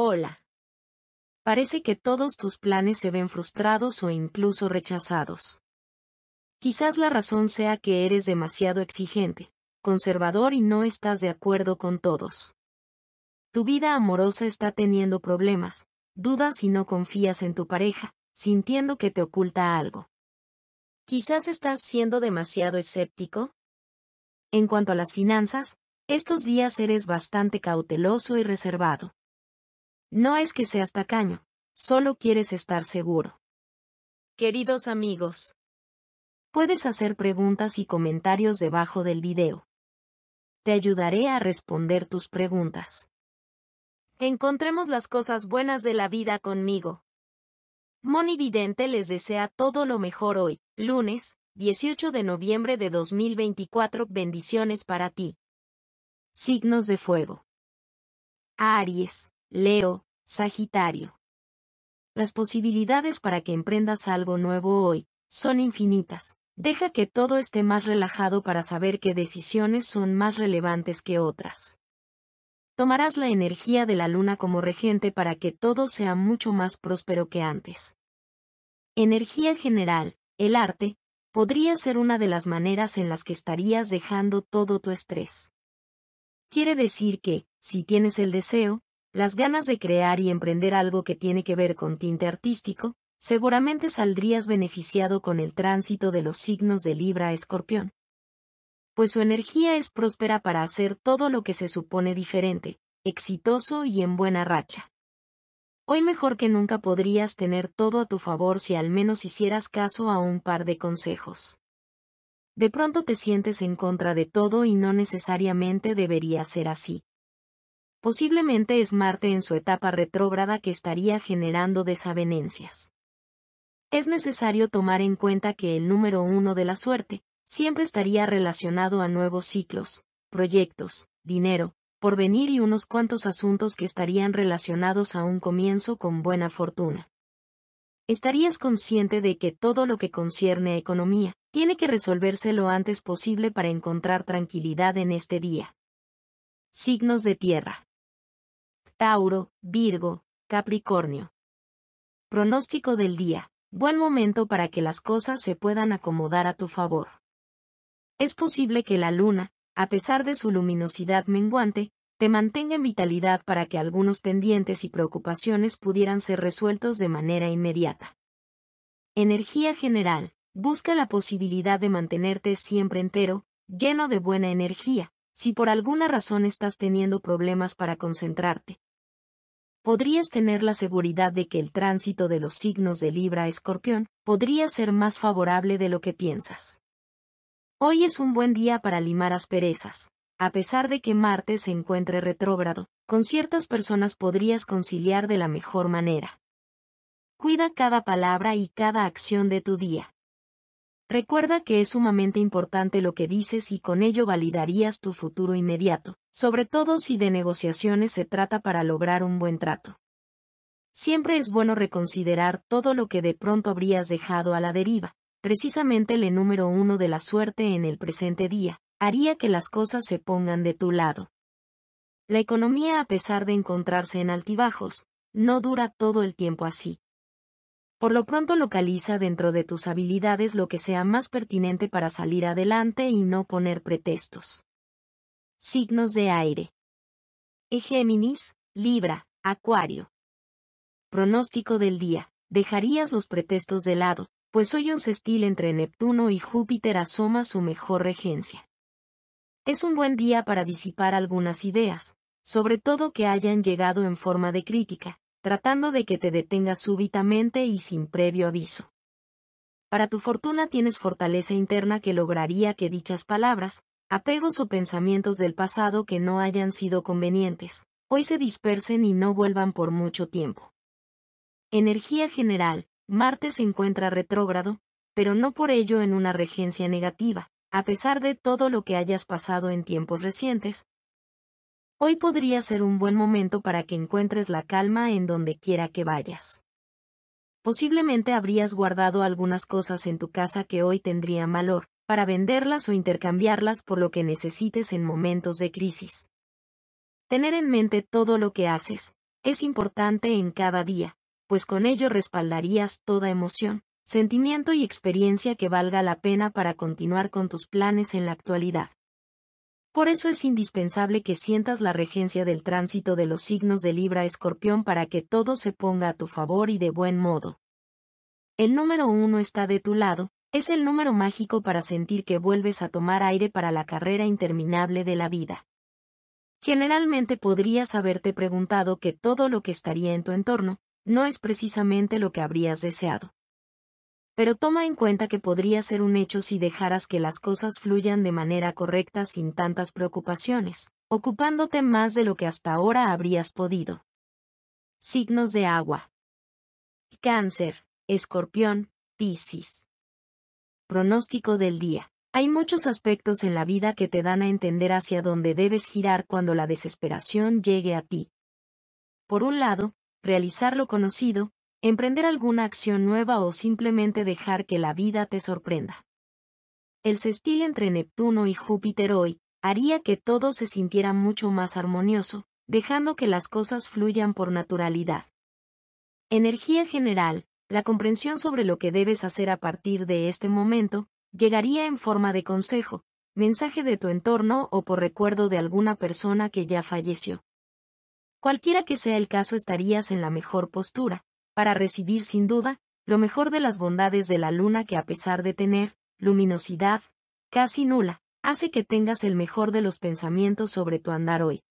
Hola. Parece que todos tus planes se ven frustrados o incluso rechazados. Quizás la razón sea que eres demasiado exigente, conservador y no estás de acuerdo con todos. Tu vida amorosa está teniendo problemas, dudas y no confías en tu pareja, sintiendo que te oculta algo. Quizás estás siendo demasiado escéptico. En cuanto a las finanzas, estos días eres bastante cauteloso y reservado. No es que seas tacaño, solo quieres estar seguro. Queridos amigos, puedes hacer preguntas y comentarios debajo del video. Te ayudaré a responder tus preguntas. Encontremos las cosas buenas de la vida conmigo. Moni Vidente les desea todo lo mejor hoy, lunes, 18 de noviembre de 2024. Bendiciones para ti. Signos de fuego. Aries, Leo, Sagitario. Las posibilidades para que emprendas algo nuevo hoy son infinitas. Deja que todo esté más relajado para saber qué decisiones son más relevantes que otras. Tomarás la energía de la luna como regente para que todo sea mucho más próspero que antes. Energía general, el arte, podría ser una de las maneras en las que estarías dejando todo tu estrés. Quiere decir que, si tienes el deseo, las ganas de crear y emprender algo que tiene que ver con tinte artístico, seguramente saldrías beneficiado con el tránsito de los signos de Libra a Escorpión. Pues su energía es próspera para hacer todo lo que se supone diferente, exitoso y en buena racha. Hoy mejor que nunca podrías tener todo a tu favor si al menos hicieras caso a un par de consejos. De pronto te sientes en contra de todo y no necesariamente debería ser así. Posiblemente es Marte en su etapa retrógrada que estaría generando desavenencias. Es necesario tomar en cuenta que el número uno de la suerte siempre estaría relacionado a nuevos ciclos, proyectos, dinero, porvenir y unos cuantos asuntos que estarían relacionados a un comienzo con buena fortuna. Estarías consciente de que todo lo que concierne a economía tiene que resolverse lo antes posible para encontrar tranquilidad en este día. Signos de tierra. Tauro, Virgo, Capricornio. Pronóstico del día. Buen momento para que las cosas se puedan acomodar a tu favor. Es posible que la luna, a pesar de su luminosidad menguante, te mantenga en vitalidad para que algunos pendientes y preocupaciones pudieran ser resueltos de manera inmediata. Energía general. Busca la posibilidad de mantenerte siempre entero, lleno de buena energía. Si por alguna razón estás teniendo problemas para concentrarte, podrías tener la seguridad de que el tránsito de los signos de Libra a Escorpión podría ser más favorable de lo que piensas. Hoy es un buen día para limar asperezas. A pesar de que Marte se encuentre retrógrado, con ciertas personas podrías conciliar de la mejor manera. Cuida cada palabra y cada acción de tu día. Recuerda que es sumamente importante lo que dices y con ello validarías tu futuro inmediato, sobre todo si de negociaciones se trata para lograr un buen trato. Siempre es bueno reconsiderar todo lo que de pronto habrías dejado a la deriva, precisamente el número uno de la suerte en el presente día, haría que las cosas se pongan de tu lado. La economía, a pesar de encontrarse en altibajos, no dura todo el tiempo así. Por lo pronto localiza dentro de tus habilidades lo que sea más pertinente para salir adelante y no poner pretextos. Signos de aire. Egéminis, Libra, Acuario. Pronóstico del día. Dejarías los pretextos de lado, pues hoy un cestil entre Neptuno y Júpiter asoma su mejor regencia. Es un buen día para disipar algunas ideas, sobre todo que hayan llegado en forma de crítica, tratando de que te detenga súbitamente y sin previo aviso. Para tu fortuna tienes fortaleza interna que lograría que dichas palabras, apegos o pensamientos del pasado que no hayan sido convenientes, hoy se dispersen y no vuelvan por mucho tiempo. Energía general, Marte se encuentra retrógrado, pero no por ello en una regencia negativa, a pesar de todo lo que hayas pasado en tiempos recientes, Hoy podría ser un buen momento para que encuentres la calma en donde quiera que vayas. Posiblemente habrías guardado algunas cosas en tu casa que hoy tendrían valor, para venderlas o intercambiarlas por lo que necesites en momentos de crisis. Tener en mente todo lo que haces, es importante en cada día, pues con ello respaldarías toda emoción, sentimiento y experiencia que valga la pena para continuar con tus planes en la actualidad. Por eso es indispensable que sientas la regencia del tránsito de los signos de Libra Escorpión para que todo se ponga a tu favor y de buen modo. El número uno está de tu lado, es el número mágico para sentir que vuelves a tomar aire para la carrera interminable de la vida. Generalmente podrías haberte preguntado que todo lo que estaría en tu entorno, no es precisamente lo que habrías deseado pero toma en cuenta que podría ser un hecho si dejaras que las cosas fluyan de manera correcta sin tantas preocupaciones, ocupándote más de lo que hasta ahora habrías podido. Signos de agua. Cáncer, escorpión, Piscis. Pronóstico del día. Hay muchos aspectos en la vida que te dan a entender hacia dónde debes girar cuando la desesperación llegue a ti. Por un lado, realizar lo conocido, emprender alguna acción nueva o simplemente dejar que la vida te sorprenda. El sextil entre Neptuno y Júpiter hoy haría que todo se sintiera mucho más armonioso, dejando que las cosas fluyan por naturalidad. Energía general, la comprensión sobre lo que debes hacer a partir de este momento, llegaría en forma de consejo, mensaje de tu entorno o por recuerdo de alguna persona que ya falleció. Cualquiera que sea el caso estarías en la mejor postura, para recibir sin duda, lo mejor de las bondades de la luna que a pesar de tener, luminosidad, casi nula, hace que tengas el mejor de los pensamientos sobre tu andar hoy.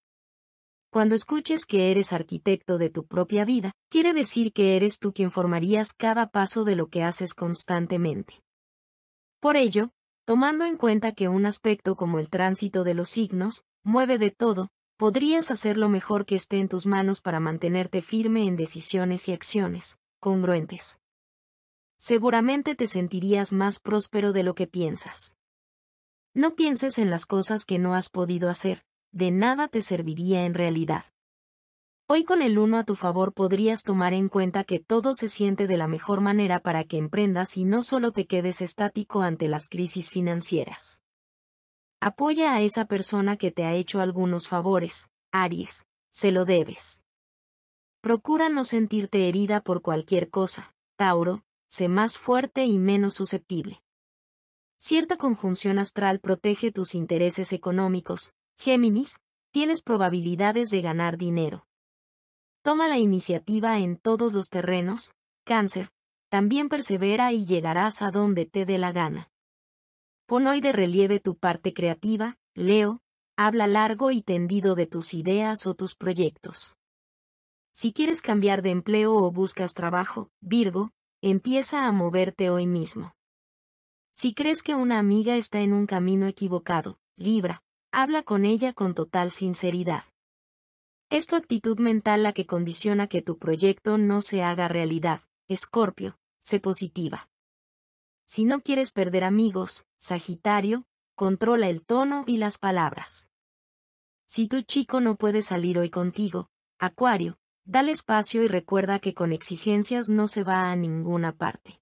Cuando escuches que eres arquitecto de tu propia vida, quiere decir que eres tú quien formarías cada paso de lo que haces constantemente. Por ello, tomando en cuenta que un aspecto como el tránsito de los signos, mueve de todo, Podrías hacer lo mejor que esté en tus manos para mantenerte firme en decisiones y acciones, congruentes. Seguramente te sentirías más próspero de lo que piensas. No pienses en las cosas que no has podido hacer, de nada te serviría en realidad. Hoy con el uno a tu favor podrías tomar en cuenta que todo se siente de la mejor manera para que emprendas y no solo te quedes estático ante las crisis financieras. Apoya a esa persona que te ha hecho algunos favores, Aries, se lo debes. Procura no sentirte herida por cualquier cosa, Tauro, sé más fuerte y menos susceptible. Cierta conjunción astral protege tus intereses económicos, Géminis, tienes probabilidades de ganar dinero. Toma la iniciativa en todos los terrenos, Cáncer, también persevera y llegarás a donde te dé la gana. Pon hoy de relieve tu parte creativa, Leo, habla largo y tendido de tus ideas o tus proyectos. Si quieres cambiar de empleo o buscas trabajo, Virgo, empieza a moverte hoy mismo. Si crees que una amiga está en un camino equivocado, Libra, habla con ella con total sinceridad. Es tu actitud mental la que condiciona que tu proyecto no se haga realidad, Escorpio, sé positiva. Si no quieres perder amigos, Sagitario, controla el tono y las palabras. Si tu chico no puede salir hoy contigo, Acuario, dale espacio y recuerda que con exigencias no se va a ninguna parte.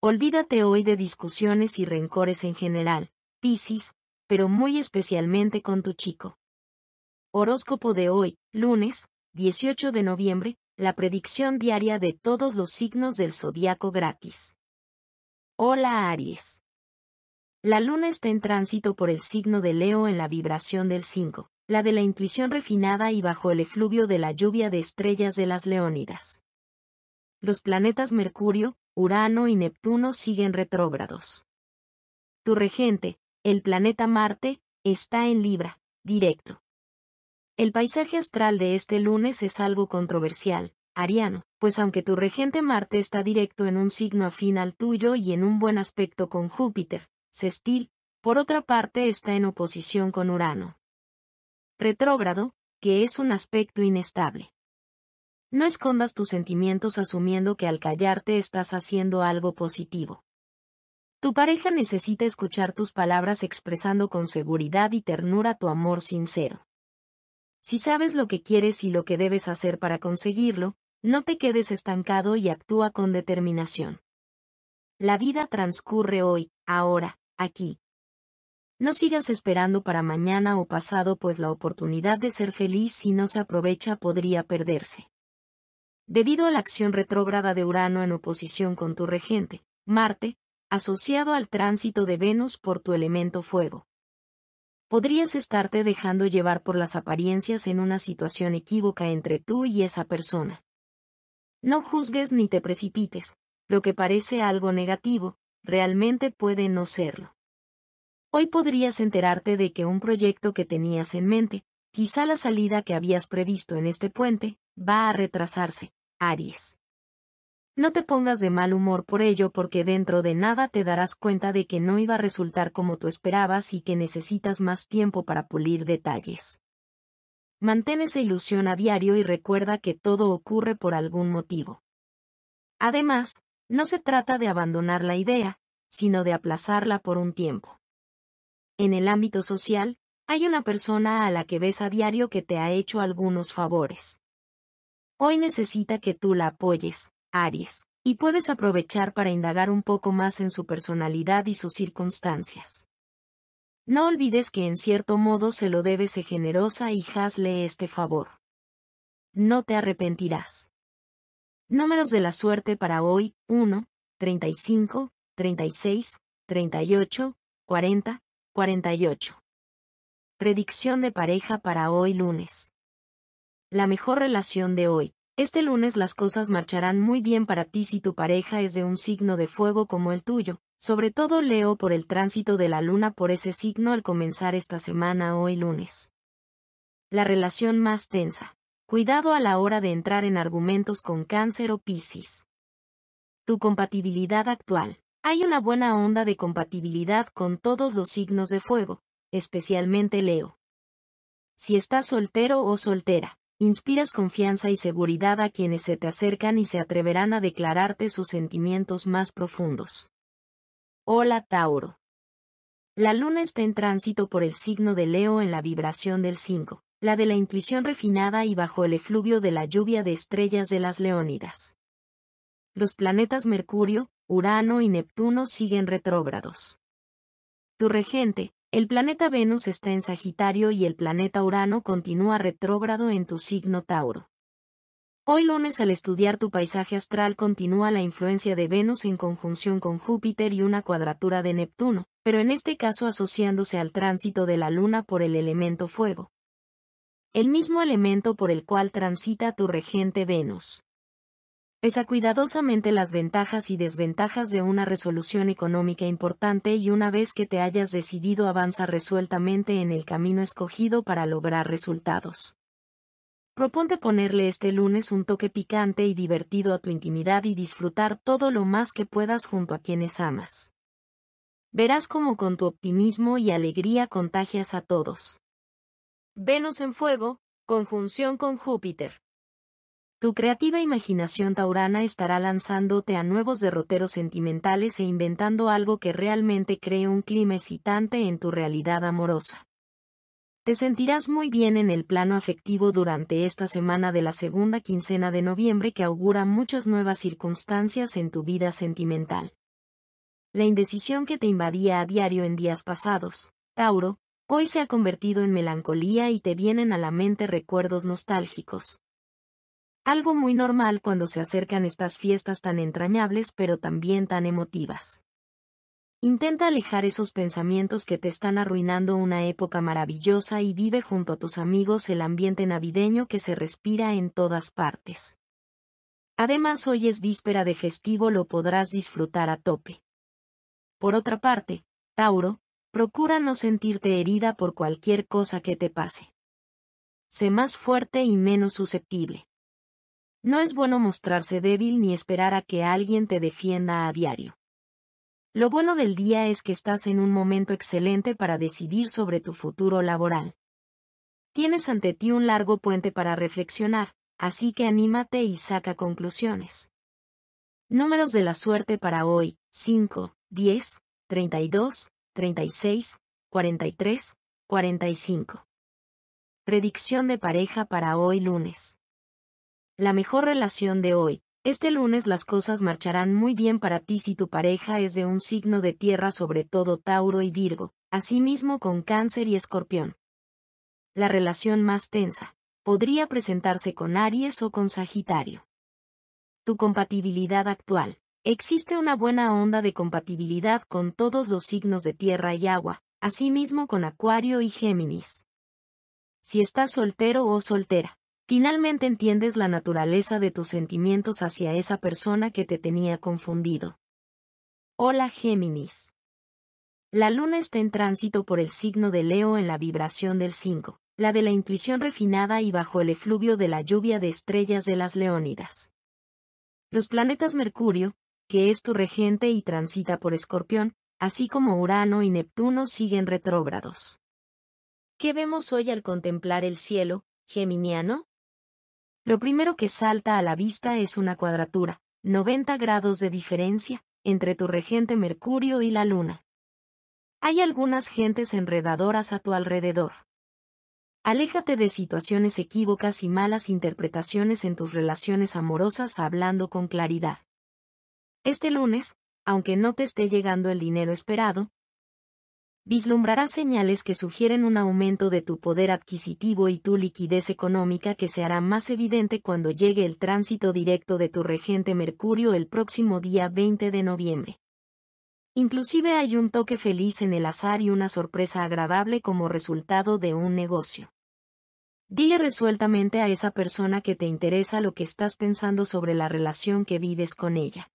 Olvídate hoy de discusiones y rencores en general, Piscis, pero muy especialmente con tu chico. Horóscopo de hoy, lunes, 18 de noviembre, la predicción diaria de todos los signos del zodiaco gratis. Hola Aries. La luna está en tránsito por el signo de Leo en la vibración del 5, la de la intuición refinada y bajo el efluvio de la lluvia de estrellas de las leónidas. Los planetas Mercurio, Urano y Neptuno siguen retrógrados. Tu regente, el planeta Marte, está en Libra, directo. El paisaje astral de este lunes es algo controversial, Ariano, pues aunque tu regente Marte está directo en un signo afín al tuyo y en un buen aspecto con Júpiter, Sestil, por otra parte está en oposición con Urano. Retrógrado, que es un aspecto inestable. No escondas tus sentimientos asumiendo que al callarte estás haciendo algo positivo. Tu pareja necesita escuchar tus palabras expresando con seguridad y ternura tu amor sincero. Si sabes lo que quieres y lo que debes hacer para conseguirlo, no te quedes estancado y actúa con determinación. La vida transcurre hoy, ahora, aquí. No sigas esperando para mañana o pasado pues la oportunidad de ser feliz si no se aprovecha podría perderse. Debido a la acción retrógrada de Urano en oposición con tu regente, Marte, asociado al tránsito de Venus por tu elemento fuego, podrías estarte dejando llevar por las apariencias en una situación equívoca entre tú y esa persona. No juzgues ni te precipites, lo que parece algo negativo, realmente puede no serlo. Hoy podrías enterarte de que un proyecto que tenías en mente, quizá la salida que habías previsto en este puente, va a retrasarse, Aries. No te pongas de mal humor por ello porque dentro de nada te darás cuenta de que no iba a resultar como tú esperabas y que necesitas más tiempo para pulir detalles. Mantén esa ilusión a diario y recuerda que todo ocurre por algún motivo. Además, no se trata de abandonar la idea, sino de aplazarla por un tiempo. En el ámbito social, hay una persona a la que ves a diario que te ha hecho algunos favores. Hoy necesita que tú la apoyes, Aries, y puedes aprovechar para indagar un poco más en su personalidad y sus circunstancias. No olvides que en cierto modo se lo debes ser generosa y hazle este favor. No te arrepentirás. Números de la suerte para hoy, 1, 35, 36, 38, 40, 48. Predicción de pareja para hoy lunes. La mejor relación de hoy, este lunes las cosas marcharán muy bien para ti si tu pareja es de un signo de fuego como el tuyo, sobre todo Leo por el tránsito de la luna por ese signo al comenzar esta semana hoy lunes. La relación más tensa. Cuidado a la hora de entrar en argumentos con cáncer o piscis. Tu compatibilidad actual. Hay una buena onda de compatibilidad con todos los signos de fuego, especialmente Leo. Si estás soltero o soltera, Inspiras confianza y seguridad a quienes se te acercan y se atreverán a declararte sus sentimientos más profundos. Hola Tauro. La luna está en tránsito por el signo de Leo en la vibración del 5, la de la intuición refinada y bajo el efluvio de la lluvia de estrellas de las Leónidas. Los planetas Mercurio, Urano y Neptuno siguen retrógrados. Tu regente, el planeta Venus está en Sagitario y el planeta Urano continúa retrógrado en tu signo Tauro. Hoy lunes al estudiar tu paisaje astral continúa la influencia de Venus en conjunción con Júpiter y una cuadratura de Neptuno, pero en este caso asociándose al tránsito de la Luna por el elemento fuego. El mismo elemento por el cual transita tu regente Venus. Pesa cuidadosamente las ventajas y desventajas de una resolución económica importante y una vez que te hayas decidido avanza resueltamente en el camino escogido para lograr resultados. Proponte ponerle este lunes un toque picante y divertido a tu intimidad y disfrutar todo lo más que puedas junto a quienes amas. Verás cómo con tu optimismo y alegría contagias a todos. Venus en fuego, conjunción con Júpiter. Tu creativa imaginación taurana estará lanzándote a nuevos derroteros sentimentales e inventando algo que realmente cree un clima excitante en tu realidad amorosa. Te sentirás muy bien en el plano afectivo durante esta semana de la segunda quincena de noviembre que augura muchas nuevas circunstancias en tu vida sentimental. La indecisión que te invadía a diario en días pasados, Tauro, hoy se ha convertido en melancolía y te vienen a la mente recuerdos nostálgicos algo muy normal cuando se acercan estas fiestas tan entrañables pero también tan emotivas. Intenta alejar esos pensamientos que te están arruinando una época maravillosa y vive junto a tus amigos el ambiente navideño que se respira en todas partes. Además hoy es víspera de festivo lo podrás disfrutar a tope. Por otra parte, Tauro, procura no sentirte herida por cualquier cosa que te pase. Sé más fuerte y menos susceptible. No es bueno mostrarse débil ni esperar a que alguien te defienda a diario. Lo bueno del día es que estás en un momento excelente para decidir sobre tu futuro laboral. Tienes ante ti un largo puente para reflexionar, así que anímate y saca conclusiones. Números de la suerte para hoy, 5, 10, 32, 36, 43, 45. Predicción de pareja para hoy lunes la mejor relación de hoy. Este lunes las cosas marcharán muy bien para ti si tu pareja es de un signo de tierra, sobre todo Tauro y Virgo, asimismo con Cáncer y Escorpión. La relación más tensa podría presentarse con Aries o con Sagitario. Tu compatibilidad actual. Existe una buena onda de compatibilidad con todos los signos de tierra y agua, asimismo con Acuario y Géminis. Si estás soltero o soltera, Finalmente entiendes la naturaleza de tus sentimientos hacia esa persona que te tenía confundido. Hola Géminis. La luna está en tránsito por el signo de Leo en la vibración del 5, la de la intuición refinada y bajo el efluvio de la lluvia de estrellas de las Leónidas. Los planetas Mercurio, que es tu regente y transita por Escorpión, así como Urano y Neptuno siguen retrógrados. ¿Qué vemos hoy al contemplar el cielo, Geminiano? Lo primero que salta a la vista es una cuadratura, 90 grados de diferencia, entre tu regente Mercurio y la Luna. Hay algunas gentes enredadoras a tu alrededor. Aléjate de situaciones equívocas y malas interpretaciones en tus relaciones amorosas hablando con claridad. Este lunes, aunque no te esté llegando el dinero esperado, Vislumbrará señales que sugieren un aumento de tu poder adquisitivo y tu liquidez económica que se hará más evidente cuando llegue el tránsito directo de tu regente Mercurio el próximo día 20 de noviembre. Inclusive hay un toque feliz en el azar y una sorpresa agradable como resultado de un negocio. Dile resueltamente a esa persona que te interesa lo que estás pensando sobre la relación que vives con ella.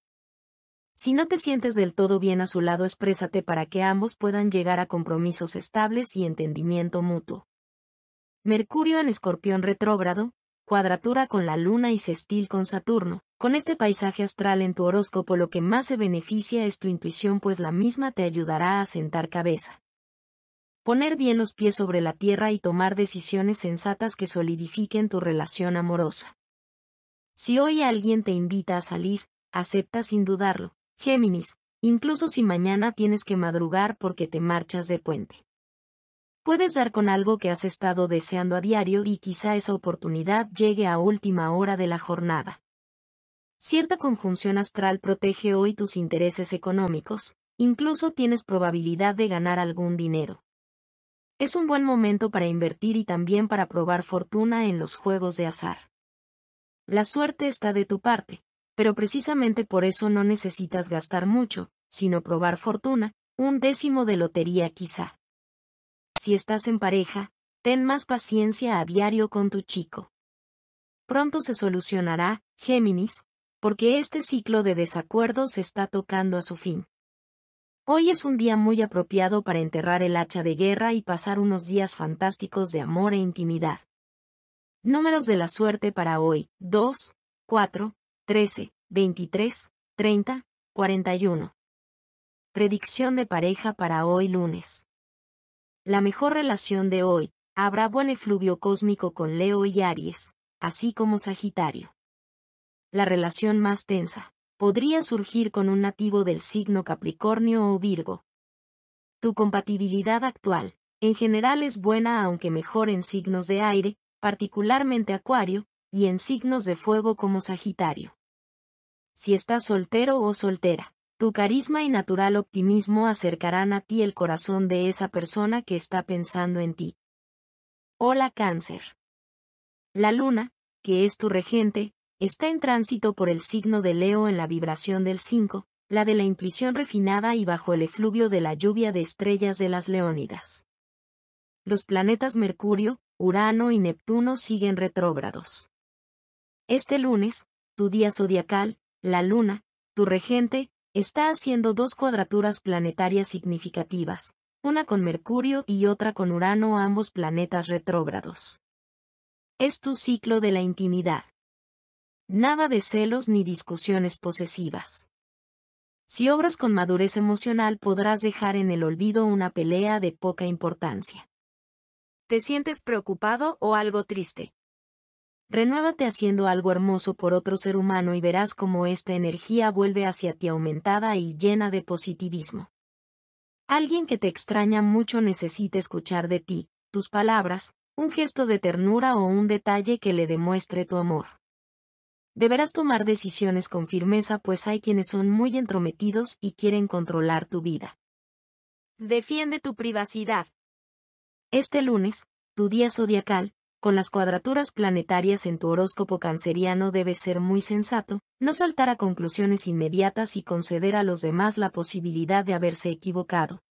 Si no te sientes del todo bien a su lado, exprésate para que ambos puedan llegar a compromisos estables y entendimiento mutuo. Mercurio en escorpión retrógrado, cuadratura con la Luna y sextil con Saturno. Con este paisaje astral en tu horóscopo lo que más se beneficia es tu intuición pues la misma te ayudará a sentar cabeza. Poner bien los pies sobre la tierra y tomar decisiones sensatas que solidifiquen tu relación amorosa. Si hoy alguien te invita a salir, acepta sin dudarlo, Géminis, incluso si mañana tienes que madrugar porque te marchas de puente. Puedes dar con algo que has estado deseando a diario y quizá esa oportunidad llegue a última hora de la jornada. Cierta conjunción astral protege hoy tus intereses económicos, incluso tienes probabilidad de ganar algún dinero. Es un buen momento para invertir y también para probar fortuna en los juegos de azar. La suerte está de tu parte, pero precisamente por eso no necesitas gastar mucho, sino probar fortuna, un décimo de lotería quizá. Si estás en pareja, ten más paciencia a diario con tu chico. Pronto se solucionará, Géminis, porque este ciclo de desacuerdos está tocando a su fin. Hoy es un día muy apropiado para enterrar el hacha de guerra y pasar unos días fantásticos de amor e intimidad. Números de la suerte para hoy, 2, 4, 13, 23, 30, 41. Predicción de pareja para hoy lunes. La mejor relación de hoy, habrá buen efluvio cósmico con Leo y Aries, así como Sagitario. La relación más tensa, podría surgir con un nativo del signo Capricornio o Virgo. Tu compatibilidad actual, en general es buena aunque mejor en signos de aire, particularmente Acuario, y en signos de fuego como Sagitario si estás soltero o soltera. Tu carisma y natural optimismo acercarán a ti el corazón de esa persona que está pensando en ti. Hola Cáncer. La luna, que es tu regente, está en tránsito por el signo de Leo en la vibración del 5, la de la intuición refinada y bajo el efluvio de la lluvia de estrellas de las Leónidas. Los planetas Mercurio, Urano y Neptuno siguen retrógrados. Este lunes, tu día zodiacal, la Luna, tu regente, está haciendo dos cuadraturas planetarias significativas, una con Mercurio y otra con Urano, ambos planetas retrógrados. Es tu ciclo de la intimidad. Nada de celos ni discusiones posesivas. Si obras con madurez emocional podrás dejar en el olvido una pelea de poca importancia. ¿Te sientes preocupado o algo triste? Renuévate haciendo algo hermoso por otro ser humano y verás cómo esta energía vuelve hacia ti aumentada y llena de positivismo. Alguien que te extraña mucho necesita escuchar de ti, tus palabras, un gesto de ternura o un detalle que le demuestre tu amor. Deberás tomar decisiones con firmeza pues hay quienes son muy entrometidos y quieren controlar tu vida. Defiende tu privacidad. Este lunes, tu día zodiacal, con las cuadraturas planetarias en tu horóscopo canceriano debe ser muy sensato, no saltar a conclusiones inmediatas y conceder a los demás la posibilidad de haberse equivocado.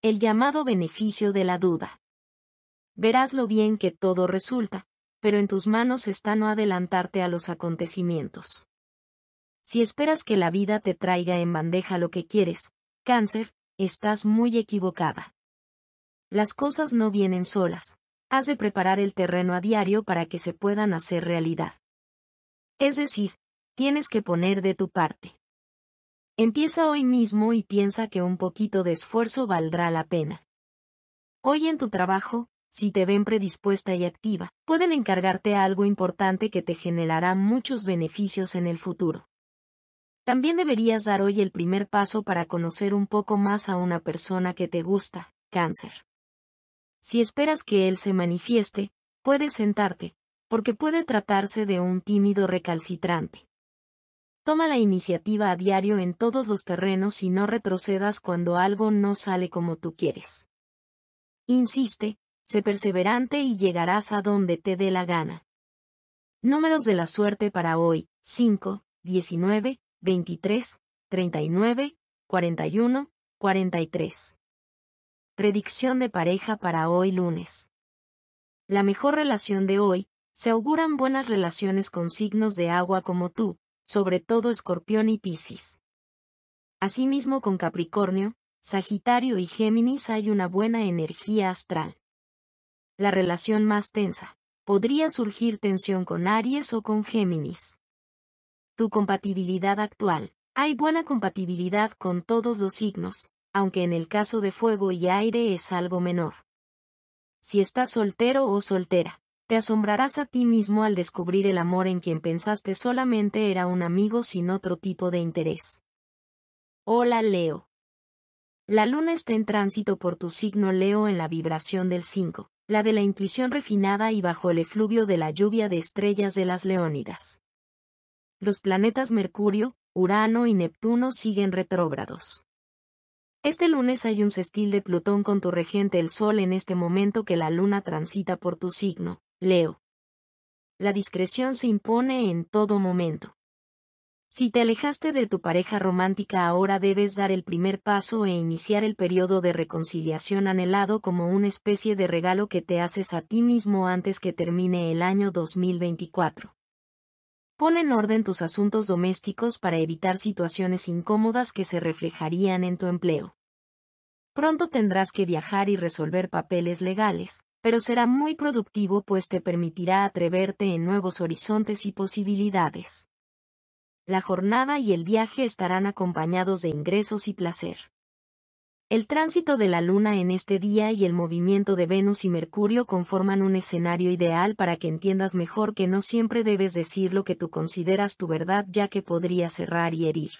El llamado beneficio de la duda. Verás lo bien que todo resulta, pero en tus manos está no adelantarte a los acontecimientos. Si esperas que la vida te traiga en bandeja lo que quieres, cáncer, estás muy equivocada. Las cosas no vienen solas, has de preparar el terreno a diario para que se puedan hacer realidad. Es decir, tienes que poner de tu parte. Empieza hoy mismo y piensa que un poquito de esfuerzo valdrá la pena. Hoy en tu trabajo, si te ven predispuesta y activa, pueden encargarte algo importante que te generará muchos beneficios en el futuro. También deberías dar hoy el primer paso para conocer un poco más a una persona que te gusta, cáncer. Si esperas que él se manifieste, puedes sentarte, porque puede tratarse de un tímido recalcitrante. Toma la iniciativa a diario en todos los terrenos y no retrocedas cuando algo no sale como tú quieres. Insiste, sé perseverante y llegarás a donde te dé la gana. Números de la suerte para hoy, 5, 19, 23, 39, 41, 43. Predicción de pareja para hoy lunes. La mejor relación de hoy, se auguran buenas relaciones con signos de agua como tú, sobre todo Escorpión y Piscis. Asimismo con Capricornio, Sagitario y Géminis hay una buena energía astral. La relación más tensa. Podría surgir tensión con Aries o con Géminis. Tu compatibilidad actual. Hay buena compatibilidad con todos los signos, aunque en el caso de fuego y aire es algo menor. Si estás soltero o soltera, te asombrarás a ti mismo al descubrir el amor en quien pensaste solamente era un amigo sin otro tipo de interés. Hola Leo. La luna está en tránsito por tu signo Leo en la vibración del 5, la de la intuición refinada y bajo el efluvio de la lluvia de estrellas de las leónidas. Los planetas Mercurio, Urano y Neptuno siguen retrógrados. Este lunes hay un sextil de Plutón con tu regente el Sol en este momento que la Luna transita por tu signo, Leo. La discreción se impone en todo momento. Si te alejaste de tu pareja romántica ahora debes dar el primer paso e iniciar el periodo de reconciliación anhelado como una especie de regalo que te haces a ti mismo antes que termine el año 2024. Pon en orden tus asuntos domésticos para evitar situaciones incómodas que se reflejarían en tu empleo. Pronto tendrás que viajar y resolver papeles legales, pero será muy productivo pues te permitirá atreverte en nuevos horizontes y posibilidades. La jornada y el viaje estarán acompañados de ingresos y placer. El tránsito de la Luna en este día y el movimiento de Venus y Mercurio conforman un escenario ideal para que entiendas mejor que no siempre debes decir lo que tú consideras tu verdad ya que podría cerrar y herir.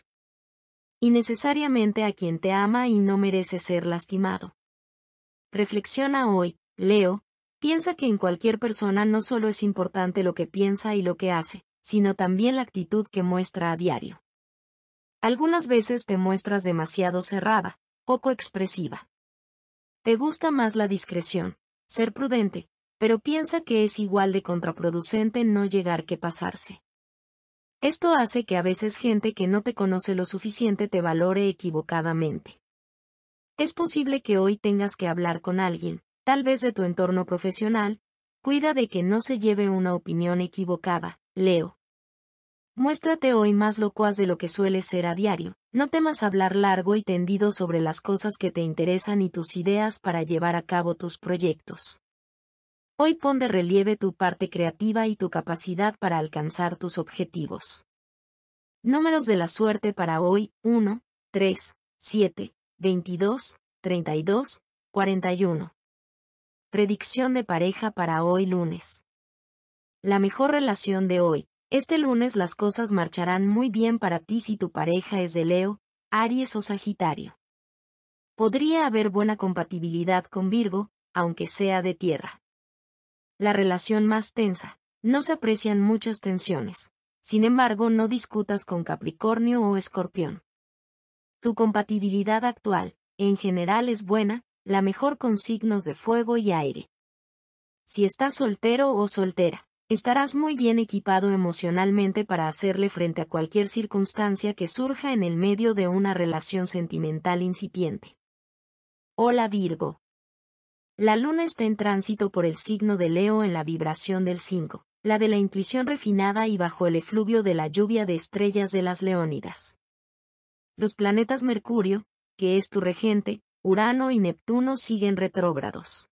Y necesariamente a quien te ama y no merece ser lastimado. Reflexiona hoy, Leo, piensa que en cualquier persona no solo es importante lo que piensa y lo que hace, sino también la actitud que muestra a diario. Algunas veces te muestras demasiado cerrada, poco expresiva. Te gusta más la discreción, ser prudente, pero piensa que es igual de contraproducente no llegar que pasarse. Esto hace que a veces gente que no te conoce lo suficiente te valore equivocadamente. Es posible que hoy tengas que hablar con alguien, tal vez de tu entorno profesional, cuida de que no se lleve una opinión equivocada, Leo. Muéstrate hoy más locuaz de lo que suele ser a diario, no temas hablar largo y tendido sobre las cosas que te interesan y tus ideas para llevar a cabo tus proyectos. Hoy pon de relieve tu parte creativa y tu capacidad para alcanzar tus objetivos. Números de la suerte para hoy 1, 3, 7, 22, 32, 41. Predicción de pareja para hoy lunes. La mejor relación de hoy, este lunes las cosas marcharán muy bien para ti si tu pareja es de Leo, Aries o Sagitario. Podría haber buena compatibilidad con Virgo, aunque sea de tierra. La relación más tensa. No se aprecian muchas tensiones. Sin embargo, no discutas con Capricornio o Escorpión. Tu compatibilidad actual, en general, es buena, la mejor con signos de fuego y aire. Si estás soltero o soltera Estarás muy bien equipado emocionalmente para hacerle frente a cualquier circunstancia que surja en el medio de una relación sentimental incipiente. Hola Virgo. La luna está en tránsito por el signo de Leo en la vibración del 5, la de la intuición refinada y bajo el efluvio de la lluvia de estrellas de las Leónidas. Los planetas Mercurio, que es tu regente, Urano y Neptuno siguen retrógrados.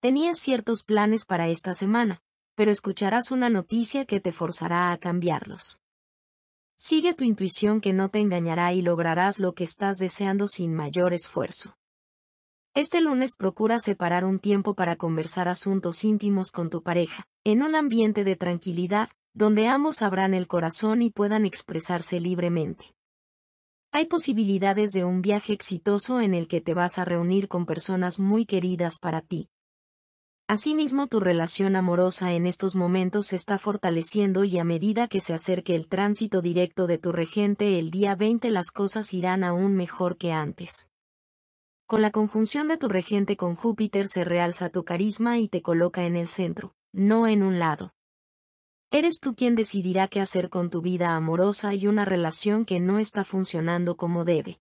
Tenías ciertos planes para esta semana, pero escucharás una noticia que te forzará a cambiarlos. Sigue tu intuición que no te engañará y lograrás lo que estás deseando sin mayor esfuerzo. Este lunes procura separar un tiempo para conversar asuntos íntimos con tu pareja, en un ambiente de tranquilidad, donde ambos abran el corazón y puedan expresarse libremente. Hay posibilidades de un viaje exitoso en el que te vas a reunir con personas muy queridas para ti, Asimismo, tu relación amorosa en estos momentos se está fortaleciendo y a medida que se acerque el tránsito directo de tu regente el día 20 las cosas irán aún mejor que antes. Con la conjunción de tu regente con Júpiter se realza tu carisma y te coloca en el centro, no en un lado. Eres tú quien decidirá qué hacer con tu vida amorosa y una relación que no está funcionando como debe.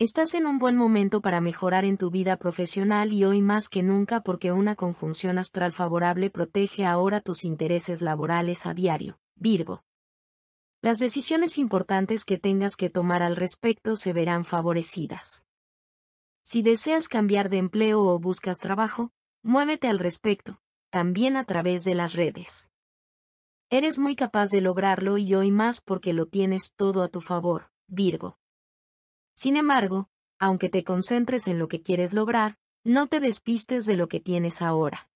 Estás en un buen momento para mejorar en tu vida profesional y hoy más que nunca porque una conjunción astral favorable protege ahora tus intereses laborales a diario. Virgo. Las decisiones importantes que tengas que tomar al respecto se verán favorecidas. Si deseas cambiar de empleo o buscas trabajo, muévete al respecto, también a través de las redes. Eres muy capaz de lograrlo y hoy más porque lo tienes todo a tu favor, Virgo. Sin embargo, aunque te concentres en lo que quieres lograr, no te despistes de lo que tienes ahora.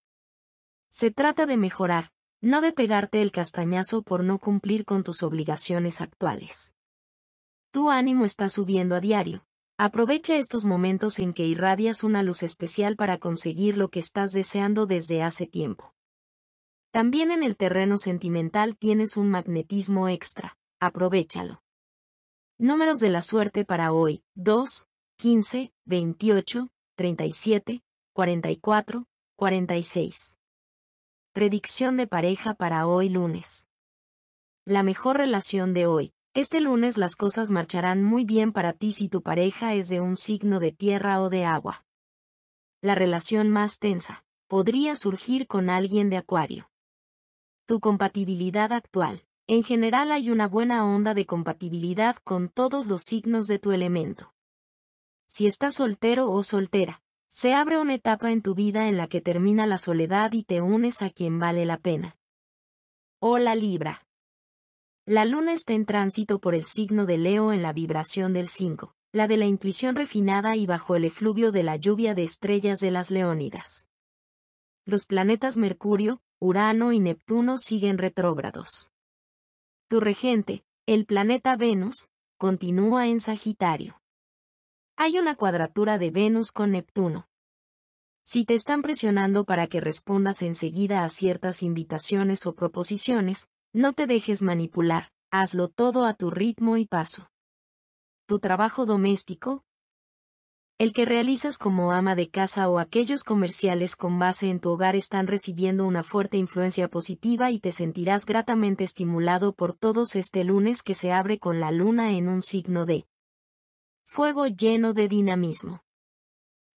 Se trata de mejorar, no de pegarte el castañazo por no cumplir con tus obligaciones actuales. Tu ánimo está subiendo a diario. Aprovecha estos momentos en que irradias una luz especial para conseguir lo que estás deseando desde hace tiempo. También en el terreno sentimental tienes un magnetismo extra. Aprovechalo. Números de la suerte para hoy. 2, 15, 28, 37, 44, 46. Predicción de pareja para hoy lunes. La mejor relación de hoy. Este lunes las cosas marcharán muy bien para ti si tu pareja es de un signo de tierra o de agua. La relación más tensa podría surgir con alguien de acuario. Tu compatibilidad actual en general hay una buena onda de compatibilidad con todos los signos de tu elemento. Si estás soltero o soltera, se abre una etapa en tu vida en la que termina la soledad y te unes a quien vale la pena. Hola Libra. La luna está en tránsito por el signo de Leo en la vibración del 5, la de la intuición refinada y bajo el efluvio de la lluvia de estrellas de las Leónidas. Los planetas Mercurio, Urano y Neptuno siguen retrógrados regente, el planeta Venus, continúa en Sagitario. Hay una cuadratura de Venus con Neptuno. Si te están presionando para que respondas enseguida a ciertas invitaciones o proposiciones, no te dejes manipular, hazlo todo a tu ritmo y paso. Tu trabajo doméstico, el que realizas como ama de casa o aquellos comerciales con base en tu hogar están recibiendo una fuerte influencia positiva y te sentirás gratamente estimulado por todos este lunes que se abre con la luna en un signo de fuego lleno de dinamismo.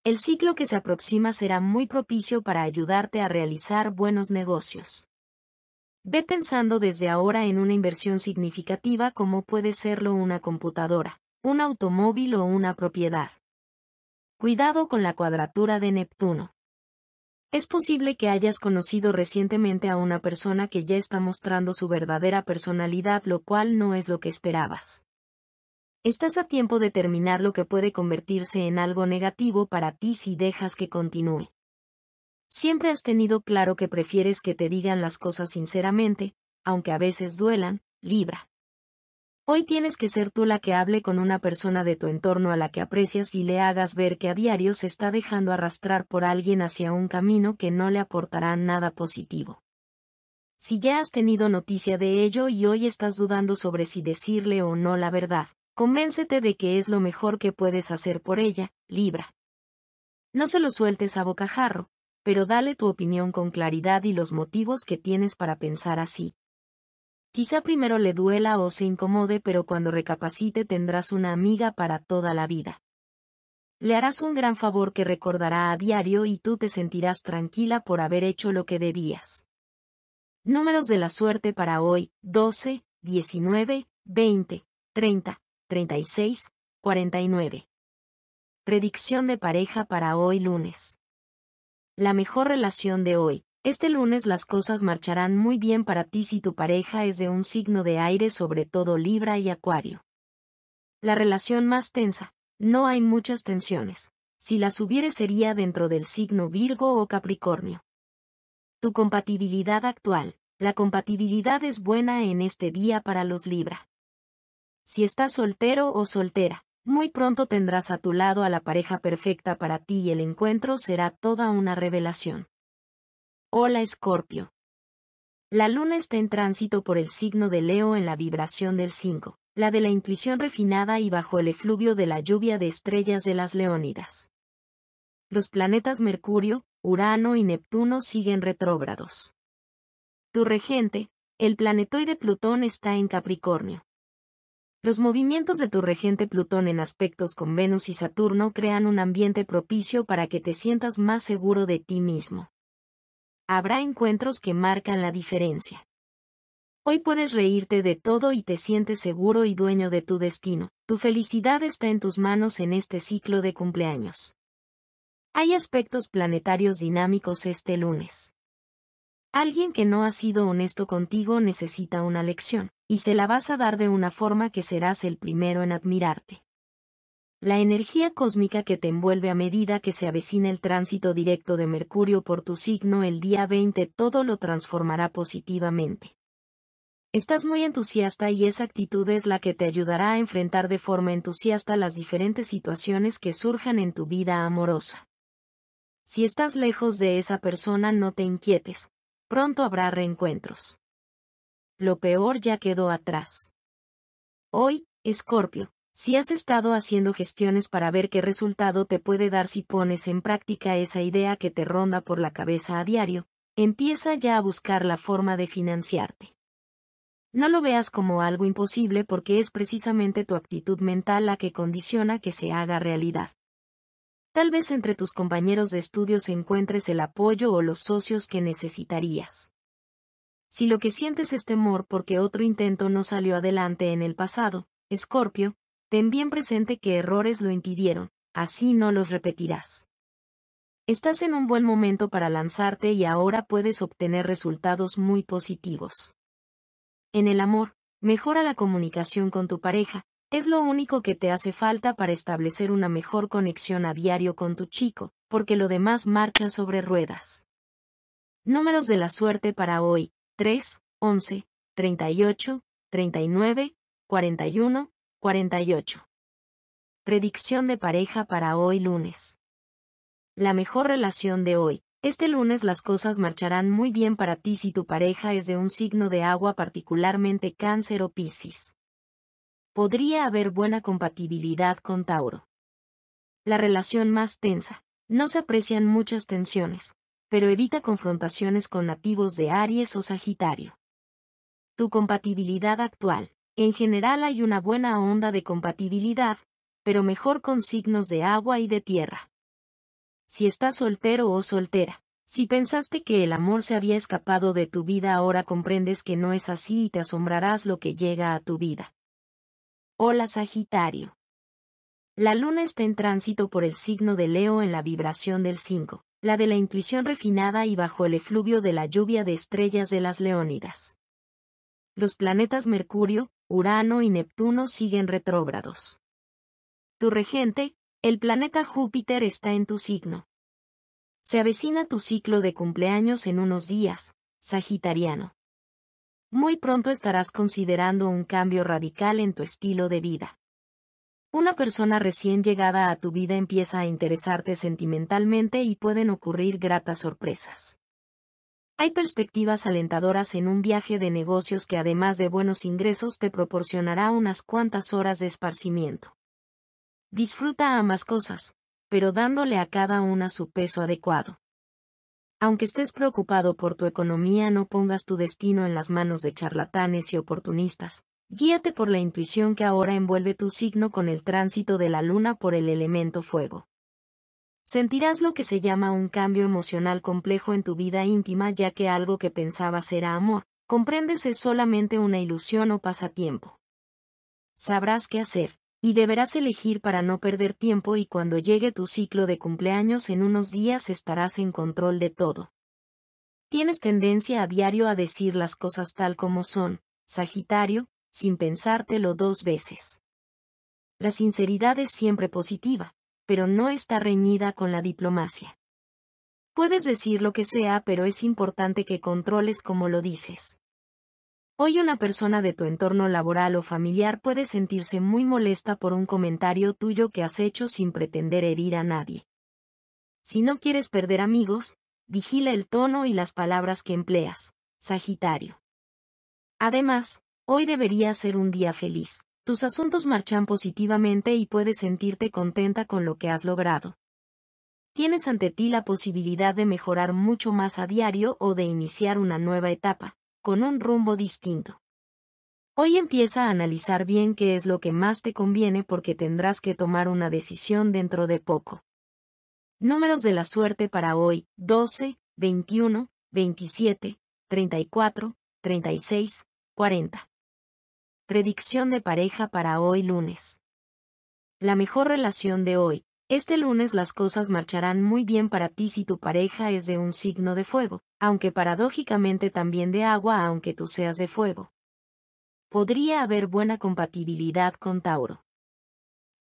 El ciclo que se aproxima será muy propicio para ayudarte a realizar buenos negocios. Ve pensando desde ahora en una inversión significativa como puede serlo una computadora, un automóvil o una propiedad. Cuidado con la cuadratura de Neptuno. Es posible que hayas conocido recientemente a una persona que ya está mostrando su verdadera personalidad, lo cual no es lo que esperabas. Estás a tiempo de terminar lo que puede convertirse en algo negativo para ti si dejas que continúe. Siempre has tenido claro que prefieres que te digan las cosas sinceramente, aunque a veces duelan, Libra. Hoy tienes que ser tú la que hable con una persona de tu entorno a la que aprecias y le hagas ver que a diario se está dejando arrastrar por alguien hacia un camino que no le aportará nada positivo. Si ya has tenido noticia de ello y hoy estás dudando sobre si decirle o no la verdad, convéncete de que es lo mejor que puedes hacer por ella, Libra. No se lo sueltes a bocajarro, pero dale tu opinión con claridad y los motivos que tienes para pensar así, Quizá primero le duela o se incomode, pero cuando recapacite tendrás una amiga para toda la vida. Le harás un gran favor que recordará a diario y tú te sentirás tranquila por haber hecho lo que debías. Números de la suerte para hoy, 12, 19, 20, 30, 36, 49. Predicción de pareja para hoy lunes. La mejor relación de hoy, este lunes las cosas marcharán muy bien para ti si tu pareja es de un signo de aire, sobre todo Libra y Acuario. La relación más tensa. No hay muchas tensiones. Si las hubiere sería dentro del signo Virgo o Capricornio. Tu compatibilidad actual. La compatibilidad es buena en este día para los Libra. Si estás soltero o soltera, muy pronto tendrás a tu lado a la pareja perfecta para ti y el encuentro será toda una revelación. Hola Escorpio. La luna está en tránsito por el signo de Leo en la vibración del 5, la de la intuición refinada y bajo el efluvio de la lluvia de estrellas de las Leónidas. Los planetas Mercurio, Urano y Neptuno siguen retrógrados. Tu regente, el planetoide Plutón está en Capricornio. Los movimientos de tu regente Plutón en aspectos con Venus y Saturno crean un ambiente propicio para que te sientas más seguro de ti mismo habrá encuentros que marcan la diferencia. Hoy puedes reírte de todo y te sientes seguro y dueño de tu destino. Tu felicidad está en tus manos en este ciclo de cumpleaños. Hay aspectos planetarios dinámicos este lunes. Alguien que no ha sido honesto contigo necesita una lección, y se la vas a dar de una forma que serás el primero en admirarte. La energía cósmica que te envuelve a medida que se avecina el tránsito directo de Mercurio por tu signo el día 20 todo lo transformará positivamente. Estás muy entusiasta y esa actitud es la que te ayudará a enfrentar de forma entusiasta las diferentes situaciones que surjan en tu vida amorosa. Si estás lejos de esa persona no te inquietes, pronto habrá reencuentros. Lo peor ya quedó atrás. Hoy, Escorpio, si has estado haciendo gestiones para ver qué resultado te puede dar si pones en práctica esa idea que te ronda por la cabeza a diario, empieza ya a buscar la forma de financiarte. No lo veas como algo imposible porque es precisamente tu actitud mental la que condiciona que se haga realidad. Tal vez entre tus compañeros de estudios encuentres el apoyo o los socios que necesitarías. Si lo que sientes es temor porque otro intento no salió adelante en el pasado, Escorpio, Ten bien presente que errores lo impidieron, así no los repetirás. Estás en un buen momento para lanzarte y ahora puedes obtener resultados muy positivos. En el amor, mejora la comunicación con tu pareja, es lo único que te hace falta para establecer una mejor conexión a diario con tu chico, porque lo demás marcha sobre ruedas. Números de la suerte para hoy, 3, 11, 38, 39, 41, 48. Predicción de pareja para hoy lunes. La mejor relación de hoy. Este lunes las cosas marcharán muy bien para ti si tu pareja es de un signo de agua particularmente cáncer o piscis. Podría haber buena compatibilidad con Tauro. La relación más tensa. No se aprecian muchas tensiones, pero evita confrontaciones con nativos de Aries o Sagitario. Tu compatibilidad actual. En general hay una buena onda de compatibilidad, pero mejor con signos de agua y de tierra. Si estás soltero o soltera, si pensaste que el amor se había escapado de tu vida ahora comprendes que no es así y te asombrarás lo que llega a tu vida. Hola Sagitario. La luna está en tránsito por el signo de Leo en la vibración del 5, la de la intuición refinada y bajo el efluvio de la lluvia de estrellas de las Leónidas. Los planetas Mercurio, Urano y Neptuno siguen retrógrados. Tu regente, el planeta Júpiter está en tu signo. Se avecina tu ciclo de cumpleaños en unos días, Sagitariano. Muy pronto estarás considerando un cambio radical en tu estilo de vida. Una persona recién llegada a tu vida empieza a interesarte sentimentalmente y pueden ocurrir gratas sorpresas. Hay perspectivas alentadoras en un viaje de negocios que además de buenos ingresos te proporcionará unas cuantas horas de esparcimiento. Disfruta ambas cosas, pero dándole a cada una su peso adecuado. Aunque estés preocupado por tu economía, no pongas tu destino en las manos de charlatanes y oportunistas. Guíate por la intuición que ahora envuelve tu signo con el tránsito de la luna por el elemento fuego. Sentirás lo que se llama un cambio emocional complejo en tu vida íntima ya que algo que pensabas era amor, comprendes es solamente una ilusión o pasatiempo. Sabrás qué hacer, y deberás elegir para no perder tiempo y cuando llegue tu ciclo de cumpleaños en unos días estarás en control de todo. Tienes tendencia a diario a decir las cosas tal como son, Sagitario, sin pensártelo dos veces. La sinceridad es siempre positiva, pero no está reñida con la diplomacia. Puedes decir lo que sea, pero es importante que controles cómo lo dices. Hoy una persona de tu entorno laboral o familiar puede sentirse muy molesta por un comentario tuyo que has hecho sin pretender herir a nadie. Si no quieres perder amigos, vigila el tono y las palabras que empleas, Sagitario. Además, hoy debería ser un día feliz. Tus asuntos marchan positivamente y puedes sentirte contenta con lo que has logrado. Tienes ante ti la posibilidad de mejorar mucho más a diario o de iniciar una nueva etapa, con un rumbo distinto. Hoy empieza a analizar bien qué es lo que más te conviene porque tendrás que tomar una decisión dentro de poco. Números de la suerte para hoy, 12, 21, 27, 34, 36, 40. Predicción de pareja para hoy lunes. La mejor relación de hoy. Este lunes las cosas marcharán muy bien para ti si tu pareja es de un signo de fuego, aunque paradójicamente también de agua aunque tú seas de fuego. Podría haber buena compatibilidad con Tauro.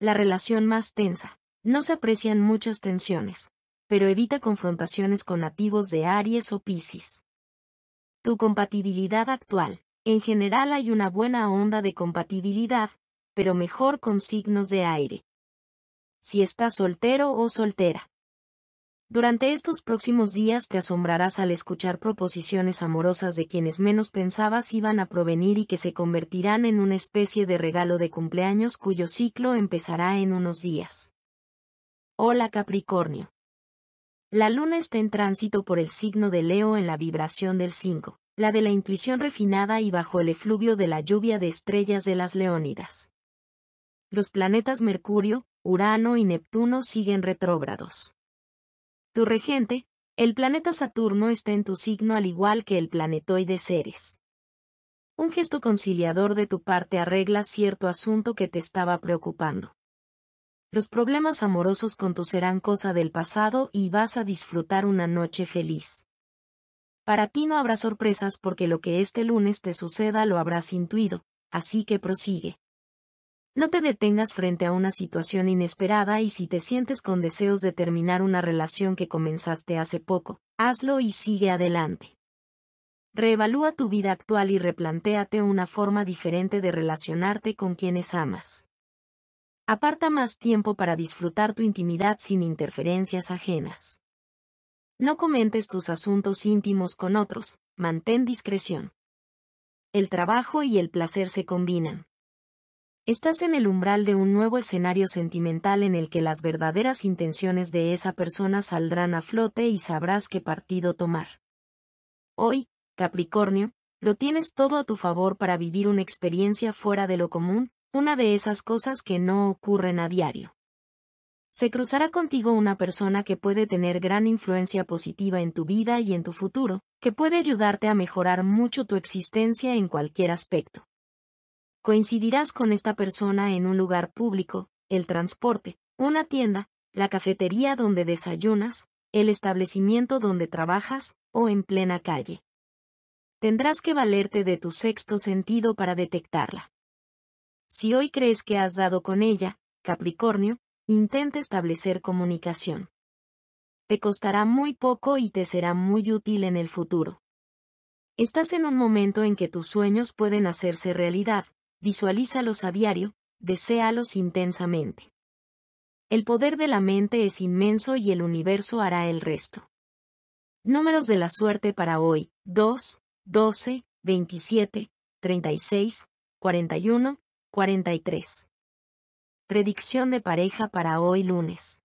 La relación más tensa. No se aprecian muchas tensiones, pero evita confrontaciones con nativos de Aries o Piscis. Tu compatibilidad actual. En general hay una buena onda de compatibilidad, pero mejor con signos de aire. Si estás soltero o soltera. Durante estos próximos días te asombrarás al escuchar proposiciones amorosas de quienes menos pensabas iban a provenir y que se convertirán en una especie de regalo de cumpleaños cuyo ciclo empezará en unos días. Hola Capricornio. La luna está en tránsito por el signo de Leo en la vibración del 5 la de la intuición refinada y bajo el efluvio de la lluvia de estrellas de las Leónidas. Los planetas Mercurio, Urano y Neptuno siguen retrógrados. Tu regente, el planeta Saturno está en tu signo al igual que el planetoide Ceres. Un gesto conciliador de tu parte arregla cierto asunto que te estaba preocupando. Los problemas amorosos con tu serán cosa del pasado y vas a disfrutar una noche feliz. Para ti no habrá sorpresas porque lo que este lunes te suceda lo habrás intuido, así que prosigue. No te detengas frente a una situación inesperada y si te sientes con deseos de terminar una relación que comenzaste hace poco, hazlo y sigue adelante. Reevalúa tu vida actual y replantéate una forma diferente de relacionarte con quienes amas. Aparta más tiempo para disfrutar tu intimidad sin interferencias ajenas. No comentes tus asuntos íntimos con otros, mantén discreción. El trabajo y el placer se combinan. Estás en el umbral de un nuevo escenario sentimental en el que las verdaderas intenciones de esa persona saldrán a flote y sabrás qué partido tomar. Hoy, Capricornio, lo tienes todo a tu favor para vivir una experiencia fuera de lo común, una de esas cosas que no ocurren a diario se cruzará contigo una persona que puede tener gran influencia positiva en tu vida y en tu futuro, que puede ayudarte a mejorar mucho tu existencia en cualquier aspecto. Coincidirás con esta persona en un lugar público, el transporte, una tienda, la cafetería donde desayunas, el establecimiento donde trabajas, o en plena calle. Tendrás que valerte de tu sexto sentido para detectarla. Si hoy crees que has dado con ella, Capricornio, Intenta establecer comunicación. Te costará muy poco y te será muy útil en el futuro. Estás en un momento en que tus sueños pueden hacerse realidad, visualízalos a diario, deséalos intensamente. El poder de la mente es inmenso y el universo hará el resto. Números de la suerte para hoy, 2, 12, 27, 36, 41, 43. Predicción de pareja para hoy lunes.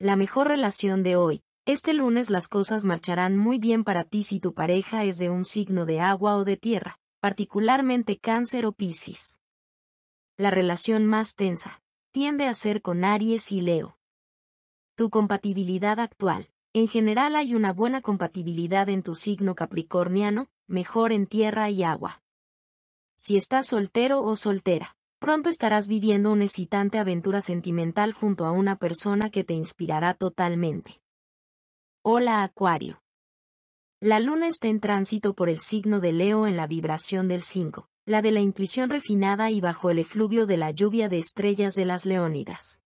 La mejor relación de hoy. Este lunes las cosas marcharán muy bien para ti si tu pareja es de un signo de agua o de tierra, particularmente cáncer o piscis. La relación más tensa tiende a ser con Aries y Leo. Tu compatibilidad actual. En general hay una buena compatibilidad en tu signo capricorniano, mejor en tierra y agua. Si estás soltero o soltera Pronto estarás viviendo una excitante aventura sentimental junto a una persona que te inspirará totalmente. Hola Acuario. La luna está en tránsito por el signo de Leo en la vibración del 5, la de la intuición refinada y bajo el efluvio de la lluvia de estrellas de las Leónidas.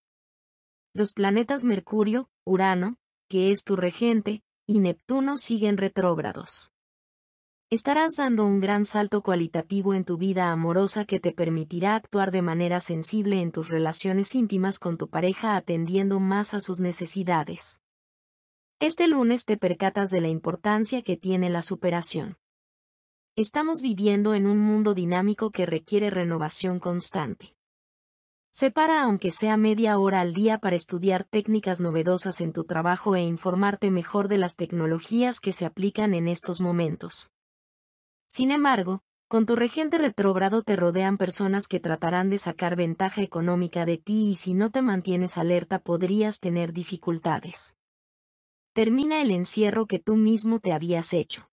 Los planetas Mercurio, Urano, que es tu regente, y Neptuno siguen retrógrados. Estarás dando un gran salto cualitativo en tu vida amorosa que te permitirá actuar de manera sensible en tus relaciones íntimas con tu pareja atendiendo más a sus necesidades. Este lunes te percatas de la importancia que tiene la superación. Estamos viviendo en un mundo dinámico que requiere renovación constante. Separa aunque sea media hora al día para estudiar técnicas novedosas en tu trabajo e informarte mejor de las tecnologías que se aplican en estos momentos. Sin embargo, con tu regente retrógrado te rodean personas que tratarán de sacar ventaja económica de ti y si no te mantienes alerta podrías tener dificultades. Termina el encierro que tú mismo te habías hecho.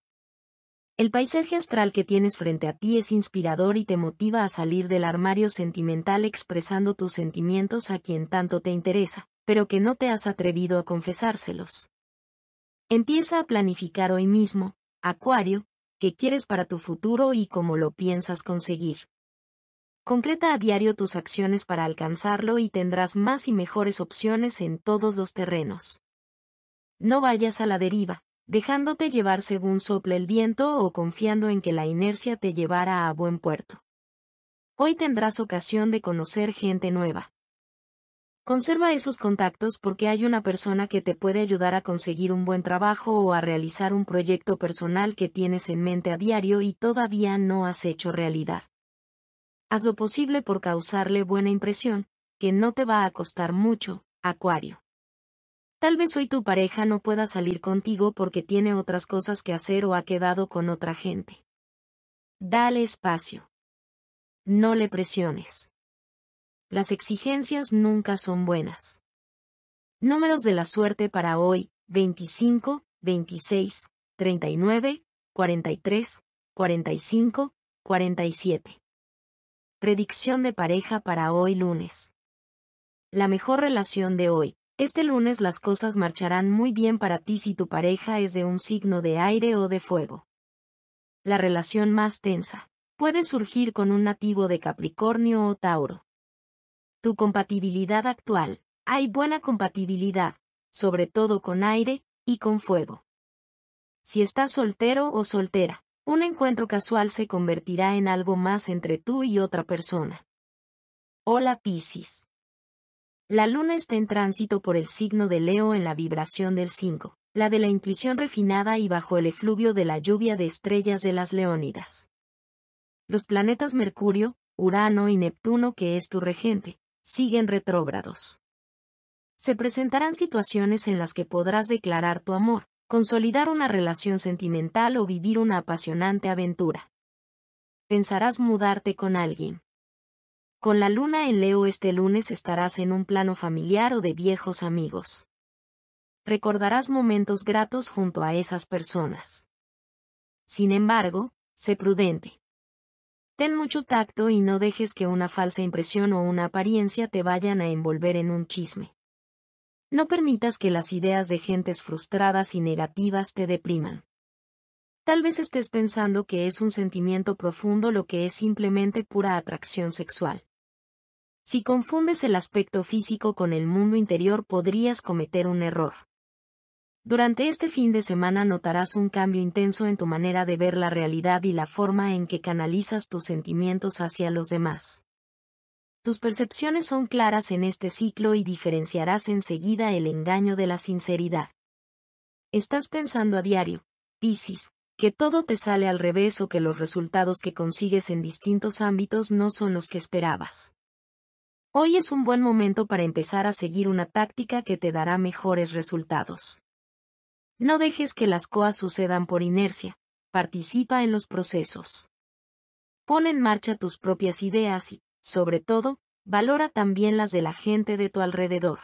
El paisaje astral que tienes frente a ti es inspirador y te motiva a salir del armario sentimental expresando tus sentimientos a quien tanto te interesa, pero que no te has atrevido a confesárselos. Empieza a planificar hoy mismo, Acuario, qué quieres para tu futuro y cómo lo piensas conseguir. Concreta a diario tus acciones para alcanzarlo y tendrás más y mejores opciones en todos los terrenos. No vayas a la deriva, dejándote llevar según sople el viento o confiando en que la inercia te llevará a buen puerto. Hoy tendrás ocasión de conocer gente nueva, Conserva esos contactos porque hay una persona que te puede ayudar a conseguir un buen trabajo o a realizar un proyecto personal que tienes en mente a diario y todavía no has hecho realidad. Haz lo posible por causarle buena impresión, que no te va a costar mucho, Acuario. Tal vez hoy tu pareja no pueda salir contigo porque tiene otras cosas que hacer o ha quedado con otra gente. Dale espacio. No le presiones. Las exigencias nunca son buenas. Números de la suerte para hoy, 25, 26, 39, 43, 45, 47. Predicción de pareja para hoy lunes. La mejor relación de hoy. Este lunes las cosas marcharán muy bien para ti si tu pareja es de un signo de aire o de fuego. La relación más tensa. Puede surgir con un nativo de Capricornio o Tauro. Tu compatibilidad actual. Hay buena compatibilidad, sobre todo con aire y con fuego. Si estás soltero o soltera, un encuentro casual se convertirá en algo más entre tú y otra persona. Hola Piscis. La luna está en tránsito por el signo de Leo en la vibración del 5, la de la intuición refinada y bajo el efluvio de la lluvia de estrellas de las Leónidas. Los planetas Mercurio, Urano y Neptuno, que es tu regente, siguen retrógrados. Se presentarán situaciones en las que podrás declarar tu amor, consolidar una relación sentimental o vivir una apasionante aventura. Pensarás mudarte con alguien. Con la luna en Leo este lunes estarás en un plano familiar o de viejos amigos. Recordarás momentos gratos junto a esas personas. Sin embargo, sé prudente. Ten mucho tacto y no dejes que una falsa impresión o una apariencia te vayan a envolver en un chisme. No permitas que las ideas de gentes frustradas y negativas te depriman. Tal vez estés pensando que es un sentimiento profundo lo que es simplemente pura atracción sexual. Si confundes el aspecto físico con el mundo interior podrías cometer un error. Durante este fin de semana notarás un cambio intenso en tu manera de ver la realidad y la forma en que canalizas tus sentimientos hacia los demás. Tus percepciones son claras en este ciclo y diferenciarás enseguida el engaño de la sinceridad. Estás pensando a diario, Piscis, que todo te sale al revés o que los resultados que consigues en distintos ámbitos no son los que esperabas. Hoy es un buen momento para empezar a seguir una táctica que te dará mejores resultados. No dejes que las COAs sucedan por inercia, participa en los procesos. Pon en marcha tus propias ideas y, sobre todo, valora también las de la gente de tu alrededor.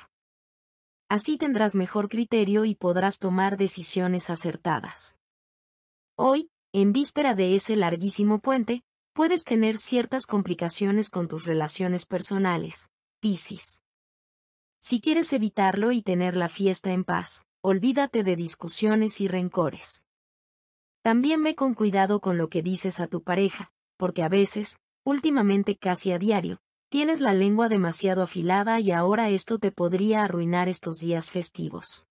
Así tendrás mejor criterio y podrás tomar decisiones acertadas. Hoy, en víspera de ese larguísimo puente, puedes tener ciertas complicaciones con tus relaciones personales, Piscis. Si quieres evitarlo y tener la fiesta en paz, olvídate de discusiones y rencores. También ve con cuidado con lo que dices a tu pareja, porque a veces, últimamente casi a diario, tienes la lengua demasiado afilada y ahora esto te podría arruinar estos días festivos.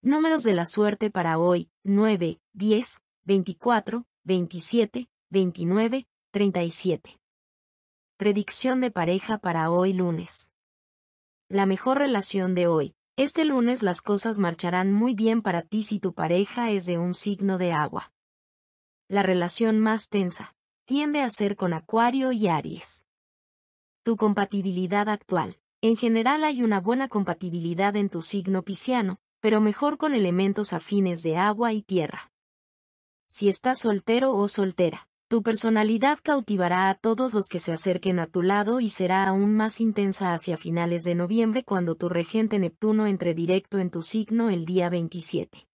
Números de la suerte para hoy, 9, 10, 24, 27, 29, 37. Predicción de pareja para hoy lunes. La mejor relación de hoy, este lunes las cosas marcharán muy bien para ti si tu pareja es de un signo de agua. La relación más tensa tiende a ser con Acuario y Aries. Tu compatibilidad actual. En general hay una buena compatibilidad en tu signo pisciano, pero mejor con elementos afines de agua y tierra. Si estás soltero o soltera, tu personalidad cautivará a todos los que se acerquen a tu lado y será aún más intensa hacia finales de noviembre cuando tu regente Neptuno entre directo en tu signo el día 27.